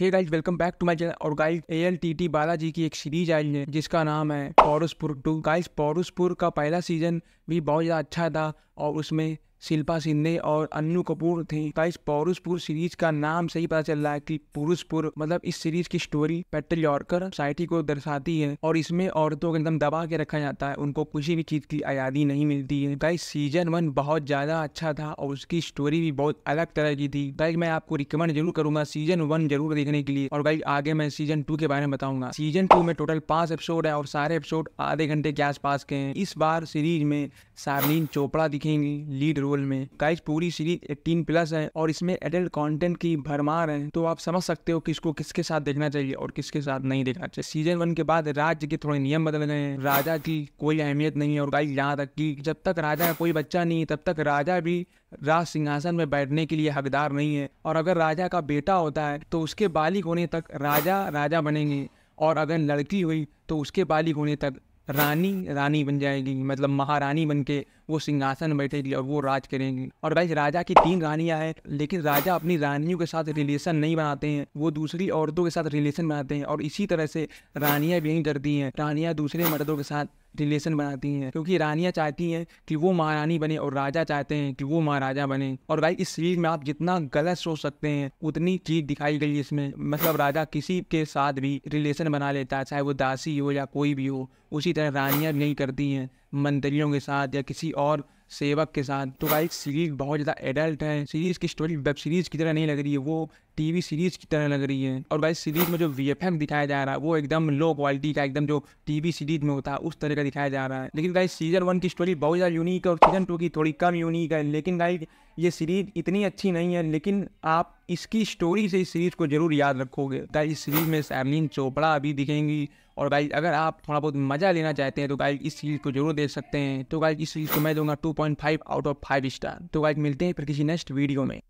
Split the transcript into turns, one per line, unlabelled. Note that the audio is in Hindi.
hey guys welcome back to my channel और guys A L T T Balaji की एक सीरीज आई है जिसका नाम है पौरुषपुर टू गाइज पौरुषपुर का पहला सीजन भी बहुत ज़्यादा अच्छा था और उसमें शिल्पा शिंदे और अन्नू कपूर थे इस पौरुषपुर सीरीज का नाम से ही पता चल रहा है कि पुरुषपुर मतलब इस सीरीज की स्टोरी पेट्रल यॉर्कर सोसाइटी को दर्शाती है और इसमें औरतों को एकदम दबा के रखा जाता है उनको किसी भी चीज की आज़ादी नहीं मिलती है गाइस सीजन वन बहुत ज्यादा अच्छा था और उसकी स्टोरी भी बहुत अलग तरह की थी गाइस मैं आपको रिकमेंड जरूर करूंगा सीजन वन जरूर देखने के लिए और गाइस आगे मैं सीजन टू के बारे में बताऊंगा सीजन टू में टोटल पांच एपिसोड है और सारे एपिसोड आधे घंटे के आसपास के हैं इस बार सीरीज में शार्लिन चोपड़ा दिखेंगी लीड रोल रोल में गाइज पूरी सीरीज एटीन प्लस है और इसमें एडल्ट कॉन्टेंट की भरमार है तो आप समझ सकते हो कि इसको किसके साथ देखना चाहिए और किसके साथ नहीं देखना चाहिए सीजन वन के बाद राज्य के थोड़े नियम बदल गए हैं राजा की कोई अहमियत नहीं है और गाइज यहाँ तक की जब तक राजा का कोई बच्चा नहीं है तब तक राजा भी राज सिंहासन में बैठने के लिए हकदार नहीं है और अगर राजा का बेटा होता है तो उसके बालिक होने तक राजा राजा बनेंगे और अगर लड़की हुई तो उसके बालिक होने तक रानी रानी बन जाएगी मतलब महारानी बन के वो सिंहासन बैठेगी और वो राज करेंगी और भाई राजा की तीन रानियाँ हैं लेकिन राजा अपनी रानियों के साथ रिलेशन नहीं बनाते हैं वो दूसरी औरतों के साथ रिलेशन बनाते हैं और इसी तरह से रानियाँ भी नहीं करती हैं रानियाँ दूसरे मर्दों के साथ रिलेशन बनाती हैं क्योंकि रानियाँ चाहती हैं कि वो महारानी बने और राजा चाहते हैं कि वो महाराजा बने और भाई इस सीरीज में आप जितना गलत सोच सकते हैं उतनी चीज दिखाई गई इसमें मतलब राजा किसी के साथ भी रिलेशन बना लेता है चाहे वो दासी हो या कोई भी हो उसी तरह रानियाँ नहीं करती हैं मंत्रियों के साथ या किसी और सेवक के साथ तो भाई सीरीज बहुत ज़्यादा एडल्ट है सीरीज की स्टोरी वेब सीरीज की तरह नहीं लग रही है वो टीवी सीरीज की तरह लग रही है और भाई सीरीज में जो वी दिखाया जा रहा है वो एकदम लो क्वालिटी का एकदम जो टीवी सीरीज में होता है उस तरह का दिखाया जा रहा है लेकिन गाइस सीजन वन की स्टोरी बहुत ज़्यादा यूनिक है और सीजन टू की थोड़ी कम यूनिक है लेकिन गाइस ये सीरीज़ इतनी अच्छी नहीं है लेकिन आप इसकी स्टोरी से इस सीरीज़ को ज़रूर याद रखोगे ताकि इस सीरीज़ में सैमलिन चोपड़ा अभी दिखेंगी और भाई अगर आप थोड़ा बहुत मज़ा लेना चाहते हैं तो गाइज इस सीरीज़ को जरूर देख सकते हैं तो गाइज इस सीरीज़ को मैं दूंगा two out of five star तो गाइज मिलते हैं फिर किसी नेक्स्ट वीडियो में